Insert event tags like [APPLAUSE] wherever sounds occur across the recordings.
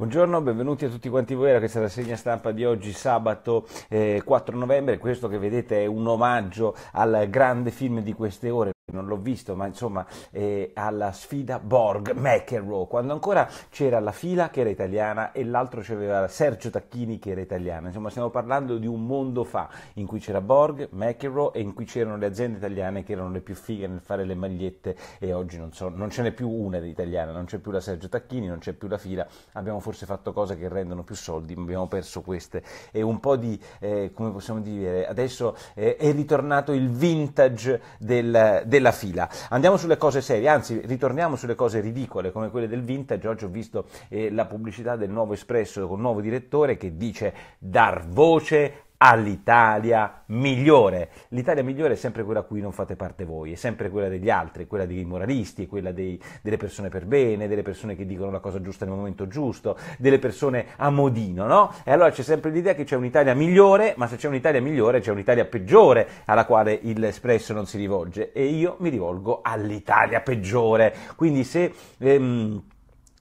Buongiorno, benvenuti a tutti quanti voi a questa rassegna stampa di oggi, sabato eh, 4 novembre. Questo che vedete è un omaggio al grande film di queste ore non l'ho visto, ma insomma eh, alla sfida Borg McEnroe, quando ancora c'era la fila che era italiana e l'altro c'aveva Sergio Tacchini che era italiana. Insomma, stiamo parlando di un mondo fa in cui c'era Borg, McEnroe e in cui c'erano le aziende italiane che erano le più fighe nel fare le magliette e oggi non, so, non ce n'è più una italiana, non c'è più la Sergio Tacchini, non c'è più la fila. Abbiamo forse fatto cose che rendono più soldi, ma abbiamo perso queste e un po' di eh, come possiamo dire, adesso eh, è ritornato il vintage del, del della fila. Andiamo sulle cose serie, anzi ritorniamo sulle cose ridicole come quelle del vintage. Oggi ho visto eh, la pubblicità del nuovo Espresso con un nuovo direttore che dice dar voce all'Italia migliore. L'Italia migliore è sempre quella a cui non fate parte voi, è sempre quella degli altri, quella dei moralisti, quella dei, delle persone per bene, delle persone che dicono la cosa giusta nel momento giusto, delle persone a modino, no? E allora c'è sempre l'idea che c'è un'Italia migliore, ma se c'è un'Italia migliore c'è un'Italia peggiore alla quale l'espresso non si rivolge e io mi rivolgo all'Italia peggiore. Quindi se... Ehm,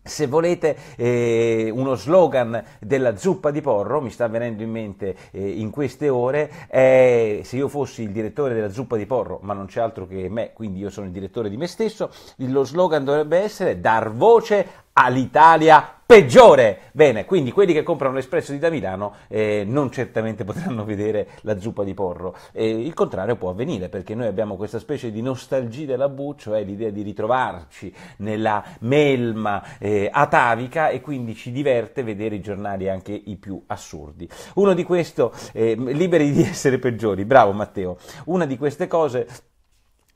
se volete eh, uno slogan della zuppa di Porro, mi sta venendo in mente eh, in queste ore, è se io fossi il direttore della zuppa di Porro, ma non c'è altro che me, quindi io sono il direttore di me stesso, lo slogan dovrebbe essere dar voce all'Italia peggiore. Bene, quindi quelli che comprano l'espresso di da Milano eh, non certamente [LAUGHS] potranno vedere la zuppa di porro. Eh, il contrario può avvenire perché noi abbiamo questa specie di nostalgia della buccia, cioè eh, l'idea di ritrovarci nella melma eh, atavica e quindi ci diverte vedere i giornali anche i più assurdi. Uno di questi, eh, liberi di essere peggiori, bravo Matteo, una di queste cose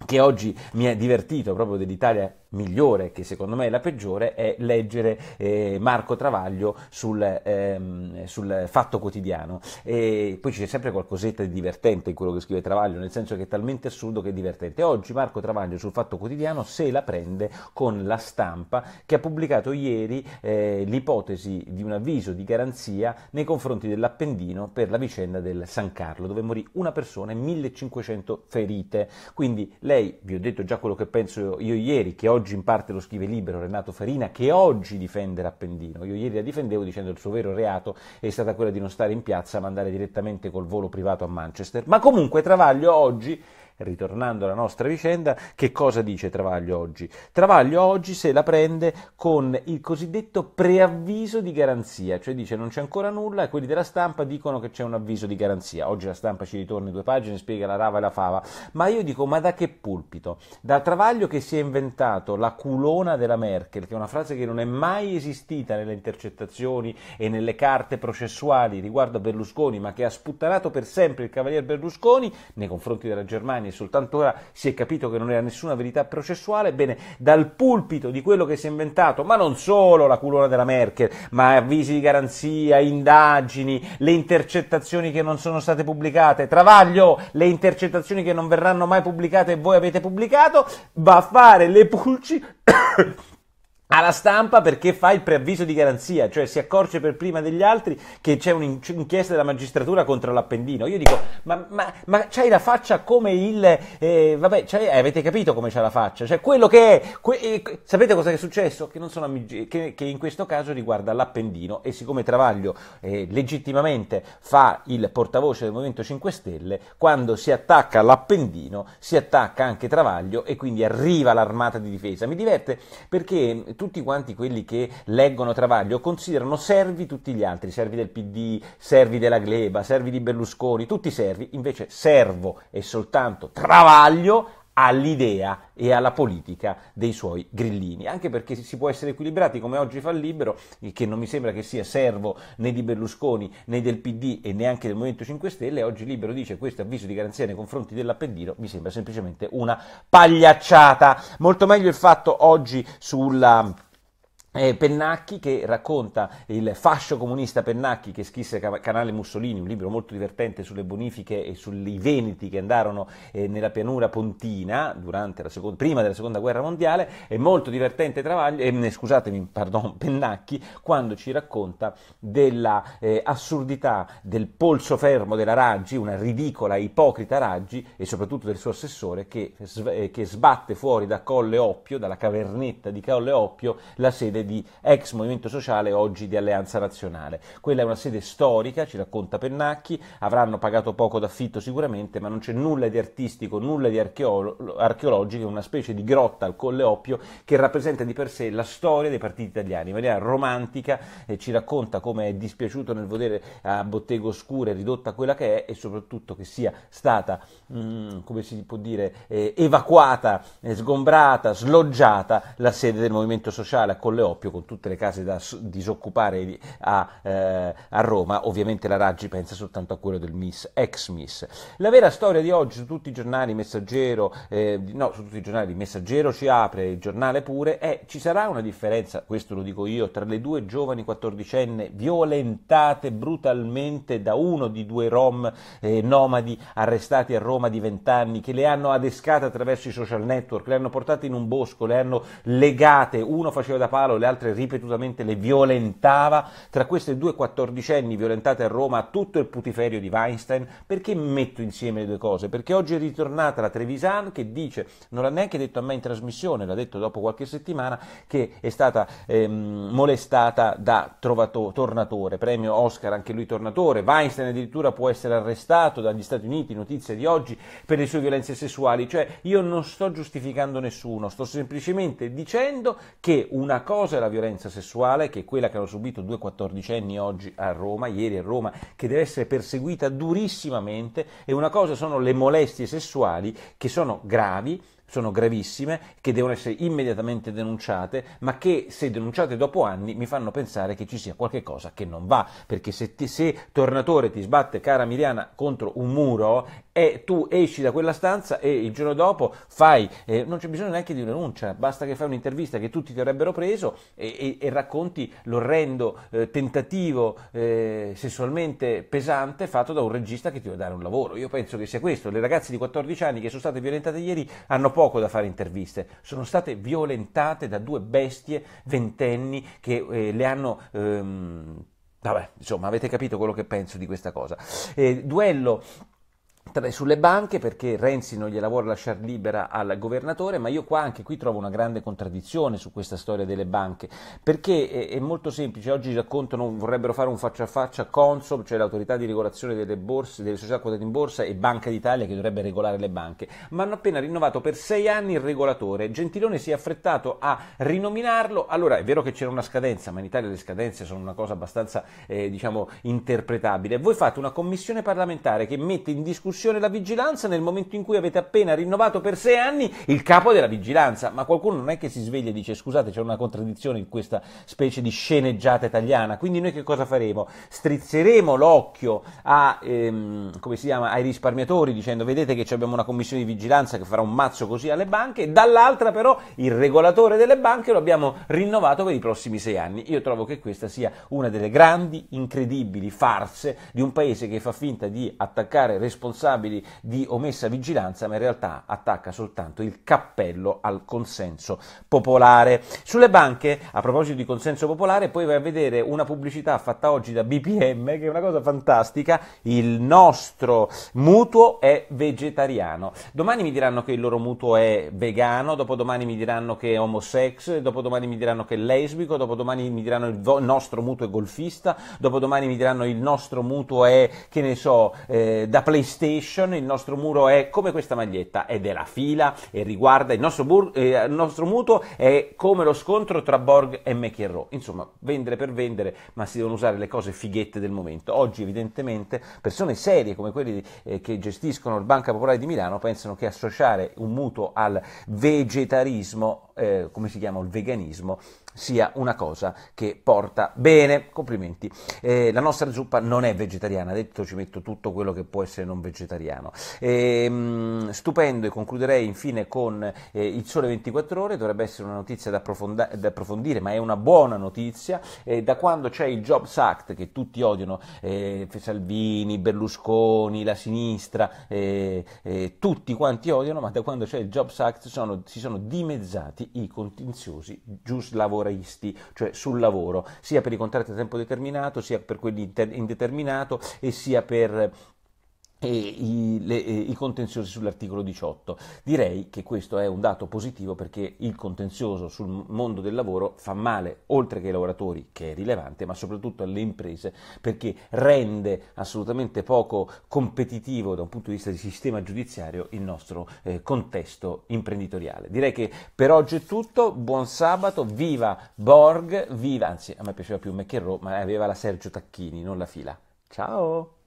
che oggi mi ha divertito proprio dell'Italia migliore, che secondo me è la peggiore, è leggere eh, Marco Travaglio sul, ehm, sul Fatto Quotidiano. E poi c'è sempre qualcosetta di divertente in quello che scrive Travaglio, nel senso che è talmente assurdo che è divertente. Oggi Marco Travaglio sul Fatto Quotidiano se la prende con la stampa che ha pubblicato ieri eh, l'ipotesi di un avviso di garanzia nei confronti dell'Appendino per la vicenda del San Carlo, dove morì una persona e 1500 ferite. Quindi lei, vi ho detto già quello che penso io ieri, che oggi oggi in parte lo scrive libero Renato Farina, che oggi difende l'Appendino. Io ieri la difendevo dicendo che il suo vero reato è stata quello di non stare in piazza ma andare direttamente col volo privato a Manchester. Ma comunque Travaglio oggi ritornando alla nostra vicenda, che cosa dice Travaglio oggi? Travaglio oggi se la prende con il cosiddetto preavviso di garanzia, cioè dice non c'è ancora nulla e quelli della stampa dicono che c'è un avviso di garanzia. Oggi la stampa ci ritorna in due pagine, spiega la rava e la fava, ma io dico ma da che pulpito? Da Travaglio che si è inventato la culona della Merkel, che è una frase che non è mai esistita nelle intercettazioni e nelle carte processuali riguardo a Berlusconi, ma che ha sputtanato per sempre il cavalier Berlusconi nei confronti della Germania anni, soltanto ora si è capito che non era nessuna verità processuale, ebbene dal pulpito di quello che si è inventato, ma non solo la culona della Merkel, ma avvisi di garanzia, indagini, le intercettazioni che non sono state pubblicate, travaglio, le intercettazioni che non verranno mai pubblicate e voi avete pubblicato, va a fare le pulci alla stampa perché fa il preavviso di garanzia, cioè si accorge per prima degli altri che c'è un'inchiesta della magistratura contro l'Appendino. Io dico, ma, ma, ma c'hai la faccia come il... Eh, vabbè, eh, avete capito come c'ha la faccia, cioè quello che è... Que, eh, sapete cosa è successo? Che, amici, che, che, in questo caso riguarda l'Appendino e siccome Travaglio eh, legittimamente fa il portavoce del Movimento 5 Stelle, quando si attacca l'Appendino si attacca anche Travaglio e quindi arriva l'armata di difesa. Mi diverte perché Tu mm, tutti quanti quelli che leggono Travaglio considerano servi tutti gli altri, servi del PD, servi della Gleba, servi di Berlusconi, tutti servi, invece servo è soltanto Travaglio all'idea e alla politica dei suoi grillini, anche perché si può essere equilibrati come oggi fa il libero, che non mi sembra che sia servo né di Berlusconi né del PD e neanche del Movimento 5 Stelle, oggi libero dice questo avviso di garanzia nei confronti dell'appendino mi sembra semplicemente una pagliacciata, molto meglio il fatto oggi sulla eh, Pennacchi che racconta il fascio comunista Pennacchi che scrisse Canale Mussolini, un libro molto divertente sulle bonifiche e sui veneti che andarono eh, nella pianura pontina seconda, prima della seconda guerra mondiale, è molto divertente Travaglio, eh, scusatemi, pardon, [LAUGHS] Pennacchi quando ci racconta dell'assurdità eh, del polso fermo della Raggi, una ridicola ipocrita Raggi e soprattutto del suo assessore che, eh, che sbatte fuori da Colle Oppio, dalla cavernetta di Colle Oppio, la sede di ex Movimento Sociale, oggi di Alleanza Nazionale. Quella è una sede storica, ci racconta Pennacchi, avranno pagato poco d'affitto sicuramente, ma non c'è nulla di artistico, nulla di archeolo- archeologico, una specie di grotta al Colle Oppio che rappresenta di per sé la storia dei partiti italiani, in maniera romantica eh, ci racconta come è dispiaciuto nel vedere a botteghe oscure ridotta quella che è e soprattutto che sia stata, mh, mm, come si può dire, eh, evacuata, eh, sgombrata, sloggiata la sede del Movimento Sociale a Colle Oppio doppio con tutte le case da disoccupare a, eh, a Roma, ovviamente la Raggi pensa soltanto a quello del Miss, ex Miss. La vera storia di oggi su tutti i giornali, Messaggero, eh, no, su tutti i giornali, Messaggero ci apre, il giornale pure, è ci sarà una differenza, questo lo dico io, tra le due giovani quattordicenne violentate brutalmente da uno di due rom eh, nomadi arrestati a Roma di vent'anni che le hanno adescate attraverso i social network, le hanno portate in un bosco, le hanno legate, uno faceva da palo, le altre ripetutamente le violentava, tra queste due quattordicenni violentate a Roma tutto il putiferio di Weinstein, perché metto insieme le due cose? Perché oggi è ritornata la Trevisan che dice, non l'ha neanche detto a me in trasmissione, l'ha detto dopo qualche settimana, che è stata ehm, molestata da trovato, Tornatore, premio Oscar anche lui Tornatore, Weinstein addirittura può essere arrestato dagli Stati Uniti, notizia di oggi, per le sue violenze sessuali, cioè io non sto giustificando nessuno, sto semplicemente dicendo che una cosa cosa è la violenza sessuale, che è quella che hanno subito due quattordicenni oggi a Roma, ieri a Roma, che deve essere perseguita durissimamente, e una cosa sono le molestie sessuali, che sono gravi, sono gravissime, che devono essere immediatamente denunciate, ma che se denunciate dopo anni mi fanno pensare che ci sia qualche cosa che non va, perché se, ti, se Tornatore ti sbatte, cara Miriana, contro un muro e tu esci da quella stanza e il giorno dopo fai, eh, non c'è bisogno neanche di una denuncia, basta che fai un'intervista che tutti ti avrebbero preso e, e, e racconti l'orrendo eh, tentativo eh, sessualmente pesante fatto da un regista che ti vuole dare un lavoro. Io penso che sia questo, le ragazze di 14 anni che sono state violentate ieri hanno poco poco da fare interviste, sono state violentate da due bestie ventenni che eh, le hanno... Ehm, vabbè, insomma, avete capito quello che penso di questa cosa. Eh, duello sulle banche perché Renzi non gliela vuole lasciare libera al governatore, ma io qua anche qui trovo una grande contraddizione su questa storia delle banche, perché è, è molto semplice, oggi raccontano, vorrebbero fare un faccia a faccia Consob, cioè l'autorità di regolazione delle borse, delle società quotate in borsa e Banca d'Italia che dovrebbe regolare le banche, ma hanno appena rinnovato per sei anni il regolatore, Gentiloni si è affrettato a rinominarlo, allora è vero che c'era una scadenza, ma in Italia le scadenze sono una cosa abbastanza eh, diciamo, interpretabile, voi fate una commissione parlamentare che mette in discussione discussione la vigilanza nel momento in cui avete appena rinnovato per sei anni il capo della vigilanza. Ma qualcuno non è che si sveglia e dice scusate c'è una contraddizione in questa specie di sceneggiata italiana, quindi noi che cosa faremo? Strizzeremo l'occhio a, ehm, chiama, ai risparmiatori dicendo vedete che abbiamo una commissione di vigilanza che farà un mazzo così alle banche, dall'altra però il regolatore delle banche lo abbiamo rinnovato per i prossimi sei anni. Io trovo che questa sia una delle grandi, incredibili farse di un paese che fa finta di attaccare responsabilità responsabili di omessa vigilanza, ma in realtà attacca soltanto il cappello al consenso popolare. Sulle banche, a proposito di consenso popolare, poi vai a vedere una pubblicità fatta oggi da BPM, che è una cosa fantastica, il nostro mutuo è vegetariano. Domani mi diranno che il loro mutuo è vegano, dopodomani mi diranno che è homosex, dopodomani mi diranno che è lesbico, dopodomani mi diranno il nostro mutuo è golfista, dopodomani mi diranno il nostro mutuo è, che ne so, eh, da PlayStation, Nation, il nostro muro è come questa maglietta, è della fila e riguarda il nostro, bur- eh, il nostro mutuo, è come lo scontro tra Borg e McEnroe. Insomma, vendere per vendere, ma si devono usare le cose fighette del momento. Oggi evidentemente persone serie come quelli eh, che gestiscono il Banca Popolare di Milano pensano che associare un mutuo al vegetarismo eh, come si chiama, il veganismo sia una cosa che porta bene. Complimenti. Eh, la nostra zuppa non è vegetariana, detto ci metto tutto quello che può essere non vegetariano. Eh, stupendo e concluderei infine con eh, il sole 24 ore, dovrebbe essere una notizia da, approfonda- da approfondire, ma è una buona notizia. Eh, da quando c'è il Jobs Act, che tutti odiano, eh, Salvini, Berlusconi, la sinistra, tutti quanti odiano, ma da quando c'è il Jobs Act sono, si sono dimezzati tutti i contenziosi giuslavoristi, cioè sul lavoro, sia per i contratti a tempo determinato, sia per quelli indeterminato e sia per e i, le, i, contenziosi sull'articolo 18. Direi che questo è un dato positivo perché il contenzioso sul mondo del lavoro fa male oltre che ai lavoratori, che è rilevante, ma soprattutto alle imprese perché rende assolutamente poco competitivo da un punto di vista di sistema giudiziario il nostro eh, contesto imprenditoriale. Direi che per oggi è tutto, buon sabato, viva Borg, viva, anzi a me piaceva più McEnroe, ma aveva la Sergio Tacchini, non la fila. Ciao!